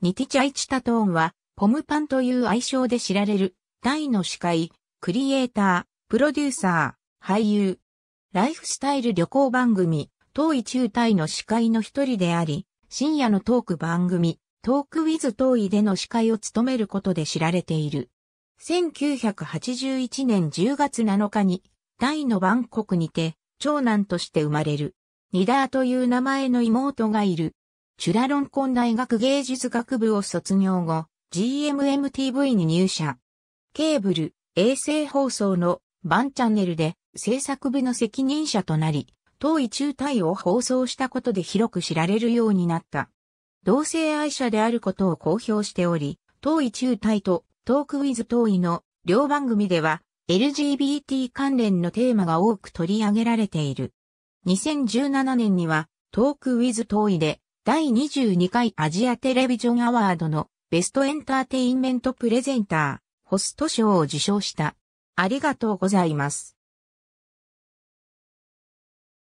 ニティチャイチタトーンは、ポムパンという愛称で知られる、タイの司会、クリエイター、プロデューサー、俳優、ライフスタイル旅行番組、東い中タイの司会の一人であり、深夜のトーク番組、トークウィズ東いでの司会を務めることで知られている。1981年10月7日に、タイのバンコクにて、長男として生まれる。ニダーという名前の妹がいる。チュラロンコン大学芸術学部を卒業後、GMMTV に入社。ケーブル、衛星放送のバンチャンネルで制作部の責任者となり、当位中隊を放送したことで広く知られるようになった。同性愛者であることを公表しており、当位中隊とトークウィズ当位の両番組では LGBT 関連のテーマが多く取り上げられている。2017年にはトークウィズ遠いで第22回アジアテレビジョンアワードのベストエンターテインメントプレゼンター、ホスト賞を受賞した。ありがとうございます。